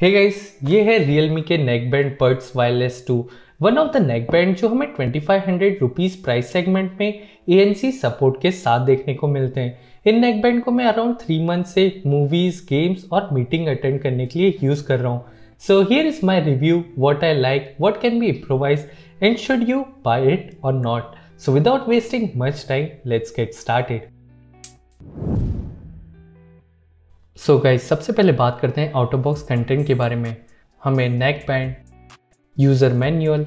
हे hey guys ये है Realme के neck band parts wireless two one of the neck band जो हमें twenty five hundred rupees price segment में a support के साथ देखने को मिलते हैं इन नेक बैंड को मैं अराउंड थ्री मंथ से मूवीज़ गेम्स और मीटिंग अटेंड करने के लिए यूज़ कर रहा हूँ so here is my review what I like what can be improvise and should you buy it or not so without wasting much time let's get it so so guys सबसे पहले बात करते हैं out of box content के बारे में हमें neck band user manual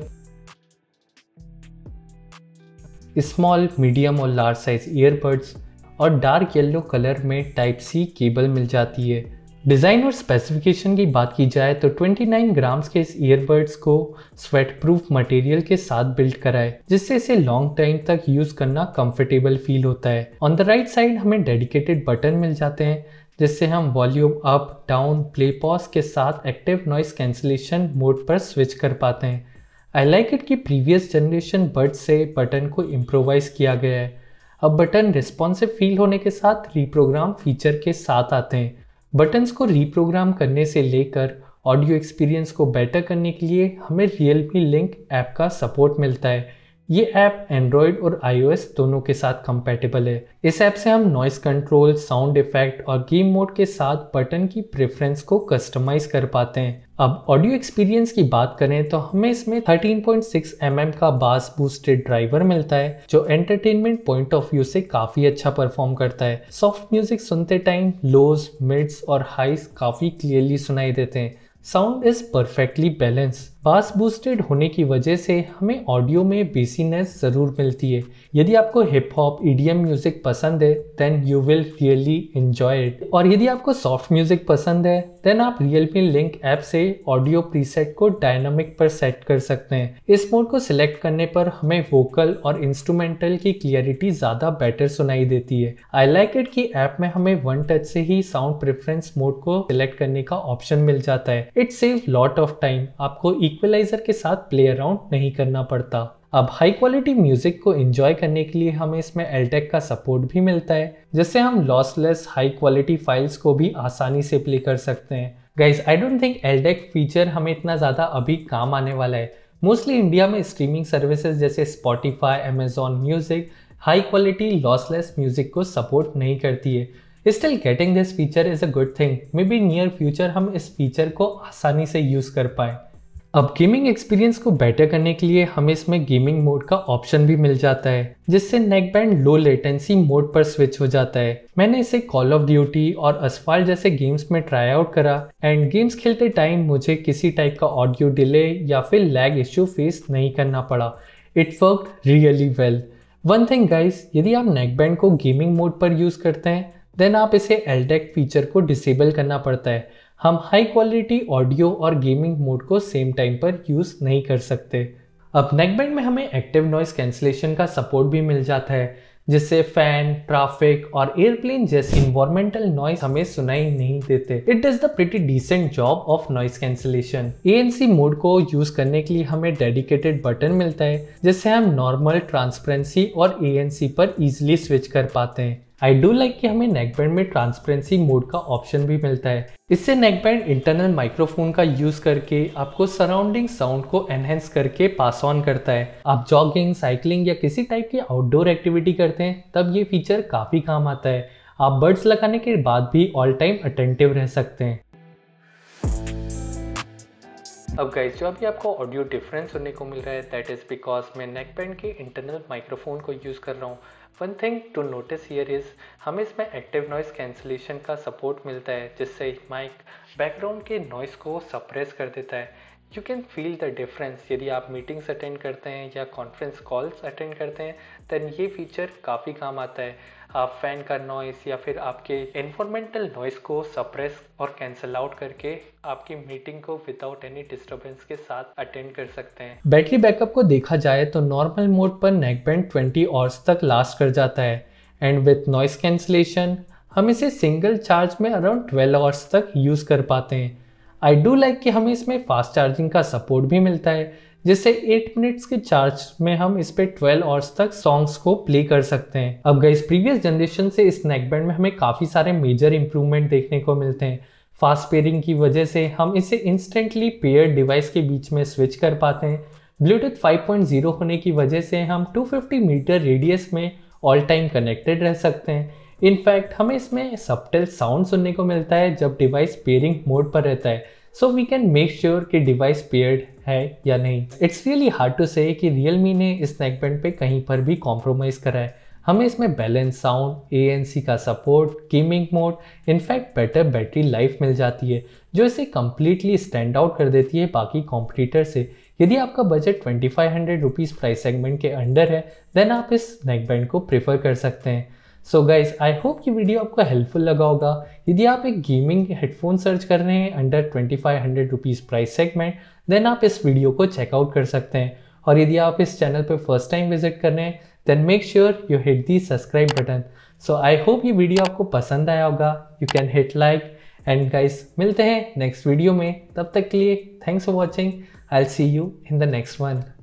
small medium और लार्ज साइज ईयरबड्स और डार्क येलो कलर में टाइप सी केबल मिल जाती है डिज़ाइन और स्पेसिफिकेशन की बात की जाए तो 29 ग्राम्स के इस ईयरबड्स को स्वेट प्रूफ मटेरियल के साथ बिल्ड कराए जिससे इसे लॉन्ग टाइम तक यूज करना कंफर्टेबल फील होता है ऑन द राइट साइड हमें डेडिकेटेड बटन मिल जाते हैं जिससे हम volume up down play pause के साथ एक्टिव नॉइस कैंसिलेशन मोड पर स्विच कर पाते हैं आई लाइक इट कि प्रीवियस जनरेशन बर्ड से बटन को इम्प्रोवाइज किया गया है अब बटन रिस्पॉन्सिव फील होने के साथ रीप्रोग्राम फीचर के साथ आते हैं बटन्स को रीप्रोग्राम करने से लेकर ऑडियो एक्सपीरियंस को बेटर करने के लिए हमें रियल मी लिंक ऐप का सपोर्ट मिलता है ये ऐप एंड्रॉयड और आई दोनों के साथ कंपेटेबल है इस ऐप से हम नॉइस कंट्रोल साउंड इफेक्ट और गेम मोड के साथ बटन की प्रेफरेंस को कस्टमाइज कर पाते हैं अब ऑडियो एक्सपीरियंस की बात करें तो हमें इसमें 13.6 पॉइंट mm का बास बूस्टेड ड्राइवर मिलता है जो एंटरटेनमेंट पॉइंट ऑफ व्यू से काफी अच्छा परफॉर्म करता है सॉफ्ट म्यूजिक सुनते टाइम लोज मिड्स और हाइस काफी क्लियरली सुनाई देते हैं sound is perfectly balance bass boosted होने की वजह से हमें ऑडियो में बेसीनेस ज़रूर मिलती है यदि आपको हिप हॉप ईडीएम म्यूज़िक पसंद है then you will really enjoy it और यदि आपको सॉफ्ट म्यूज़िक पसंद है देन आप रियल मी लिंक ऐप से ऑडियो प्रीसेट को डायनामिक पर सेट कर सकते हैं इस मोड को सिलेक्ट करने पर हमें वोकल और इंस्ट्रूमेंटल की क्लियरिटी ज़्यादा बेटर सुनाई देती है आई लाइक इट की ऐप में हमें वन टच से ही साउंड प्रेफरेंस मोड को सिलेक्ट करने का ऑप्शन मिल जाता है it save lot of time आपको इक्वलाइजर के साथ प्ले अराउंड नहीं करना पड़ता अब हाई क्वालिटी म्यूजिक को एंजॉय करने के लिए हमें इसमें एलटेक e का सपोर्ट भी मिलता है जिससे हम लॉसलेस हाई क्वालिटी फाइल्स को भी आसानी से प्ले कर सकते हैं guys I don't think LDAC feature हमें इतना ज़्यादा अभी काम आने वाला है मोस्टली इंडिया में स्ट्रीमिंग सर्विसेज जैसे Spotify Amazon music high quality lossless music को सपोर्ट नहीं करती है still getting this feature is a good thing maybe near future हम इस फीचर को आसानी से यूज़ कर पाएं अब गेमिंग एक्सपीरियंस को बेटर करने के लिए हमें इसमें गेमिंग मोड का ऑप्शन भी मिल जाता है जिससे neck band low latency mode पर स्विच हो जाता है मैंने इसे कॉल ऑफ ड्यूटी और असफाल जैसे गेम्स में ट्राई आउट करा एंड गेम्स खेलते टाइम मुझे किसी टाइप का ऑडियो डिले या फिर लैग इश्यू फेस नहीं करना पड़ा it work really well one thing guys यदि आप नेक बैंड को गेमिंग मोड पर यूज़ करते हैं देन आप इसे एलडेक फीचर e को डिसेबल करना पड़ता है हम हाई क्वालिटी ऑडियो और गेमिंग मोड को सेम टाइम पर यूज़ नहीं कर सकते अब नेकबैंड में हमें एक्टिव नॉइस कैंसिलेशन का सपोर्ट भी मिल जाता है जिससे फैन ट्रैफिक और एयरप्लेन जैसे इन्वायरमेंटल नॉइस हमें सुनाई नहीं देते it is the pretty decent job of noise cancellation C mode को यूज करने के लिए हमें डेडिकेटेड बटन मिलता है जिससे हम नॉर्मल ट्रांसपेरेंसी और सी पर इजिली स्विच कर पाते हैं आई डू लाइक कि हमें नेक बैंड में ट्रांसपेरेंसी मोड का ऑप्शन भी मिलता है इससे नेक बैंड इंटरनल माइक्रोफोन का यूज करके आपको सराउंडिंग साउंड को एनहेंस करके पास ऑन करता है आप जॉगिंग साइकिलिंग या किसी टाइप की आउटडोर एक्टिविटी करते हैं तब ये फीचर काफ़ी काम आता है आप बर्ड्स लगाने के बाद भी ऑल टाइम अटेंटिव रह सकते हैं अब गाइस जो अभी आपको ऑडियो डिफरेंस सुनने को मिल रहा है दैट इज़ बिकॉज मैं नेक बैंड के इंटरनल माइक्रोफोन को यूज़ कर रहा हूँ one thing to notice here is हमें इसमें एक्टिव नॉइस कैंसिलेशन का सपोर्ट मिलता है जिससे माइक बैकग्राउंड के नॉइस को सप्रेस कर देता है you can feel the difference यदि आप मीटिंग्स अटेंड करते हैं या कॉन्फ्रेंस कॉल्स अटेंड करते हैं दैन ये फीचर काफ़ी काम आता है आप फैन का नॉइस या फिर आपके इन्फॉर्मेंटल नॉइस को सप्रेस और कैंसिल आउट करके आपकी मीटिंग को विदाउट एनी डिस्टरबेंस के साथ अटेंड कर सकते हैं बैटरी बैकअप को देखा जाए तो नॉर्मल मोड पर नेकबैंड 20 आवर्स तक लास्ट कर जाता है एंड विथ नॉइस कैंसलेशन हम इसे सिंगल चार्ज में अराउंड 12 आवर्स तक यूज़ कर पाते हैं आई डू लाइक कि हमें इसमें फास्ट चार्जिंग का सपोर्ट भी मिलता है जिससे 8 मिनट्स के चार्ज में हम इस पे 12 आवर्स तक सॉन्ग्स को प्ले कर सकते हैं अब गई प्रीवियस जनरेशन से इस नेकबैंड में हमें काफ़ी सारे मेजर इंप्रूवमेंट देखने को मिलते हैं फास्ट पेयरिंग की वजह से हम इसे इंस्टेंटली पेयर डिवाइस के बीच में स्विच कर पाते हैं ब्लूटूथ 5.0 होने की वजह से हम 250 मीटर रेडियस में ऑल टाइम कनेक्टेड रह सकते हैं इनफैक्ट हमें इसमें सबटेल साउंड सुनने को मिलता है जब डिवाइस पेयरिंग मोड पर रहता है so we can make sure कि डिवाइस पेयर्ड है या नहीं इट्स रियली हार्ड टू से कि रियलमी ने इस नेकबैंड पे कहीं पर भी कॉम्प्रोमाइज करा है हमें इसमें बैलेंस साउंड ए का support gaming mode in fact better battery life मिल जाती है जो इसे कम्प्लीटली स्टैंड आउट कर देती है बाकी कॉम्पिटिटर से यदि आपका budget twenty five hundred rupees price segment के अंडर है देन आप इस नेकबैंड को प्रेफर कर सकते हैं सो गाइज आई होप कि वीडियो आपको हेल्पफुल लगा होगा यदि आप एक गेमिंग हेडफोन सर्च कर रहे हैं under twenty five hundred rupees price segment then आप इस वीडियो को चेकआउट कर सकते हैं और यदि आप इस चैनल पर फर्स्ट टाइम विजिट कर रहे हैं then make sure you hit the subscribe button so I hope ये वीडियो आपको पसंद आया होगा you can hit like and guys मिलते हैं नेक्स्ट वीडियो में तब तक के लिए thanks for watching I'll see you in the next one